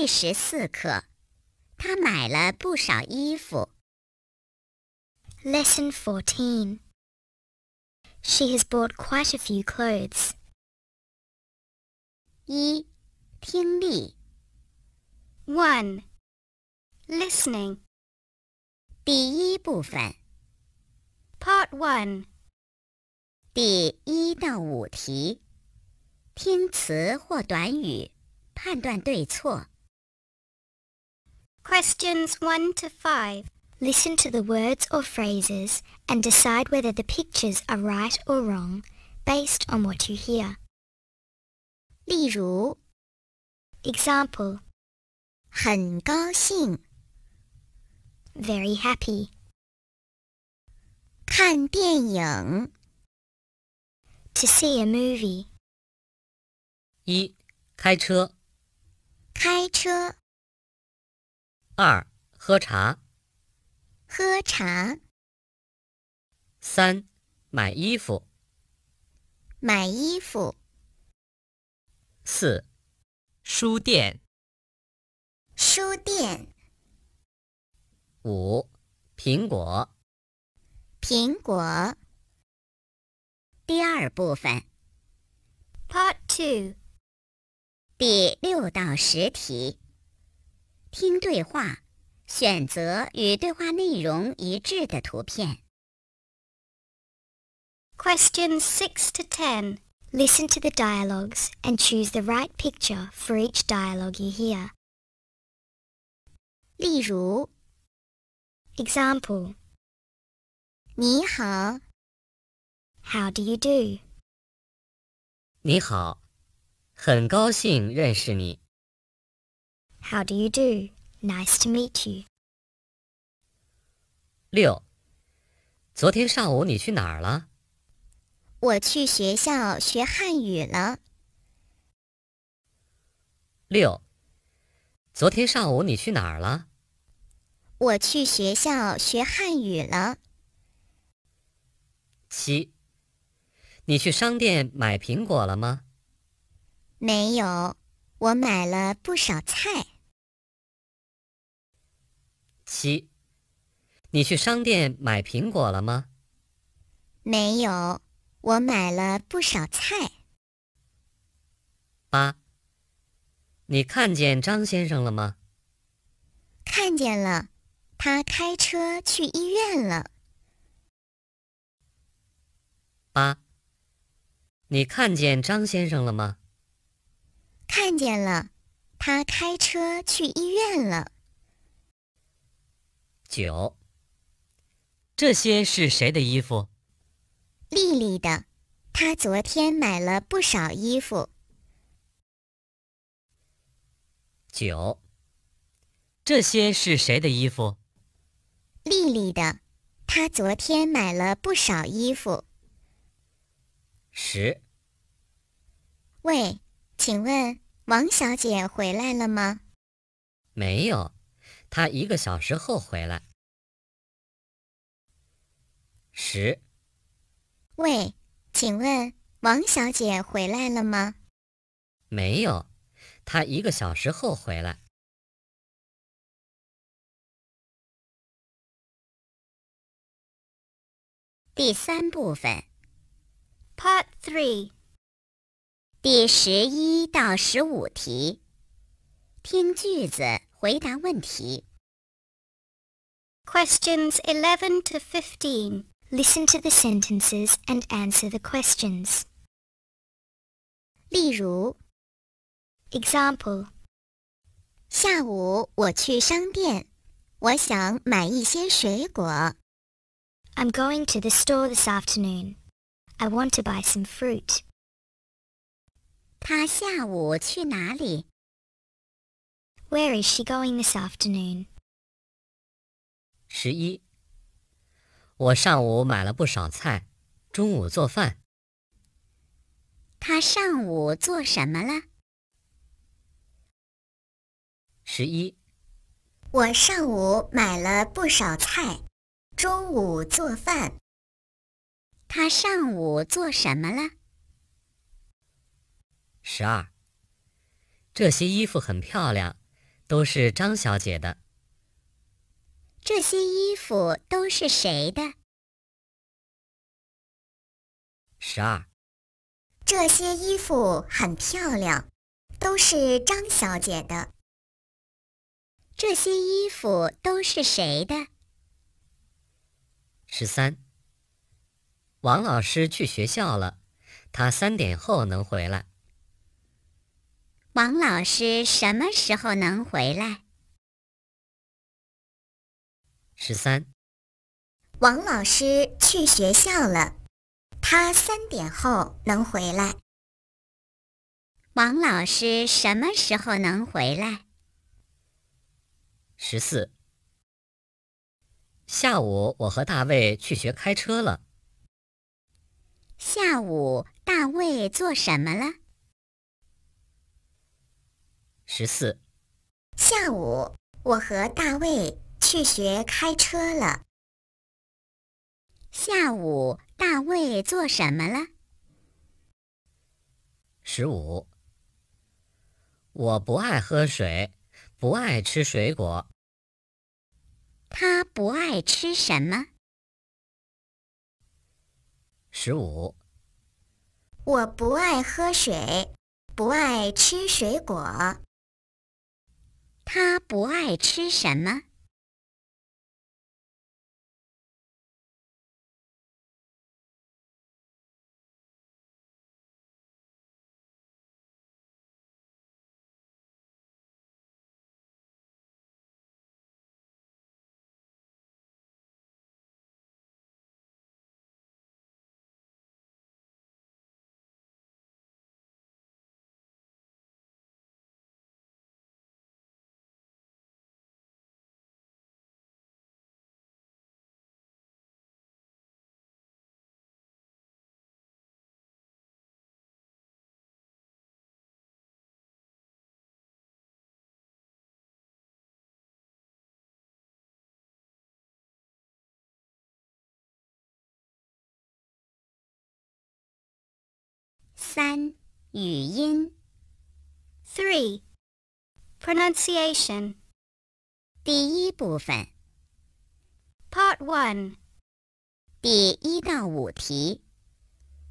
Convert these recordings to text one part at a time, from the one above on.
第十四课，他买了不少衣服。Lesson 14 She has bought quite a few clothes. 一，听力。One, listening. 第一部分。Part one. 第一到五题，听词或短语，判断对错。Questions 1 to 5. Listen to the words or phrases and decide whether the pictures are right or wrong based on what you hear. 例如 Example 很高兴 Very happy 看电影 To see a movie 一开车开车二，喝茶。喝茶。三，买衣服。买衣服。四，书店。书店。五，苹果。苹果。第二部分，Part Two，第六到十题。听对话，选择与对话内容一致的图片。Questions 6 to 10. Listen to the dialogues and choose the right picture for each dialogue you hear. 例如 Example 你好 How do you do? 你好，很高兴认识你。How do you do? Nice to meet you. 六，昨天上午你去哪儿了？我去学校学汉语了。六，昨天上午你去哪儿了？我去学校学汉语了。七，你去商店买苹果了吗？没有，我买了不少菜。七，你去商店买苹果了吗？没有，我买了不少菜。八，你看见张先生了吗？看见了，他开车去医院了。八，你看见张先生了吗？看见了，他开车去医院了。九，这些是谁的衣服？丽丽的，她昨天买了不少衣服。九，这些是谁的衣服？丽丽的，她昨天买了不少衣服。十。喂，请问王小姐回来了吗？没有。他一个小时后回来。十。喂，请问王小姐回来了吗？没有，她一个小时后回来。第三部分，Part Three，第十一到十五题，听句子。回答问题。Questions 11 to 15. Listen to the sentences and answer the questions. 例如，example，下午我去商店，我想买一些水果。I'm going to the store this afternoon. I want to buy some fruit. 他下午去哪里？Where is she going this afternoon? 十一，我上午买了不少菜，中午做饭。他上午做什么了？十一，我上午买了不少菜，中午做饭。他上午做什么了？十二，这些衣服很漂亮。都是张小姐的。这些衣服都是谁的？十二。这些衣服很漂亮，都是张小姐的。这些衣服都是谁的？十三。王老师去学校了，他三点后能回来。王老师什么时候能回来？十三。王老师去学校了，他三点后能回来。王老师什么时候能回来？十四。下午我和大卫去学开车了。下午大卫做什么了？十四，下午我和大卫去学开车了。下午大卫做什么了？十五，我不爱喝水，不爱吃水果。他不爱吃什么？十五，我不爱喝水，不爱吃水果。他不爱吃什么？三语音，three three pronunciation 第一部分 One 第一到五题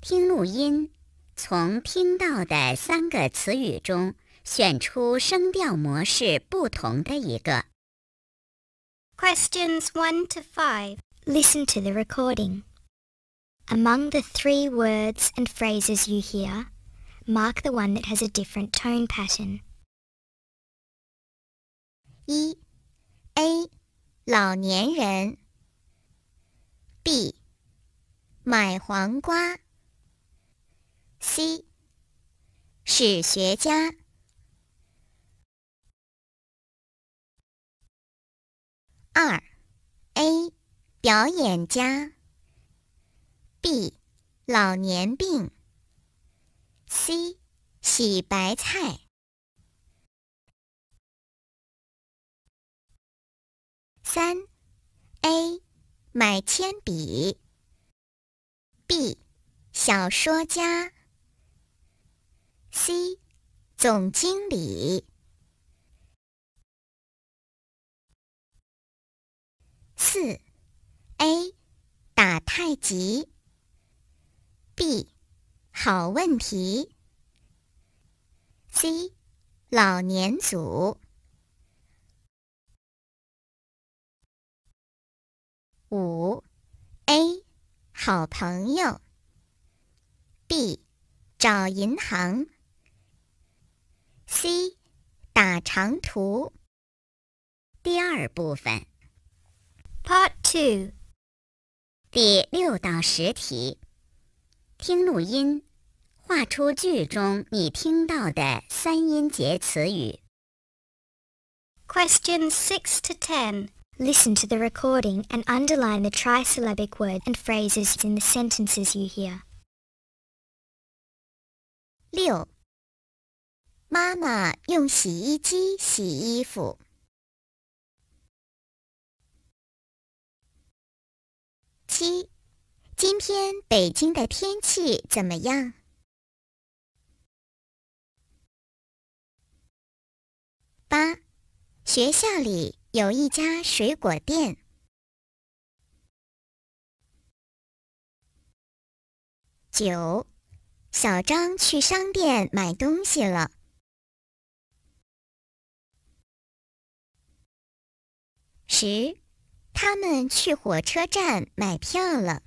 听录音，从听到的三个词语中选出声调模式不同的一个。Questions one to five. Listen to the recording. Among the three words and phrases you hear, mark the one that has a different tone pattern. 一 A 老年人 B 买黄瓜 C 史学家二 A 表演家 B，老年病。C，洗白菜。三，A，买铅笔。B，小说家。C，总经理。四，A，打太极。B，好问题。C，老年组。五，A，好朋友。B，找银行。C，打长途。第二部分，Part Two，第六到十题。听录音，画出句中你听到的三音节词语。Questions 6 to 10. Listen to the recording and underline the trisyllabic words and phrases in the sentences you hear. 六，妈妈用洗衣机洗衣服。七。今天北京的天气怎么样？八，学校里有一家水果店。九，小张去商店买东西了。十，他们去火车站买票了。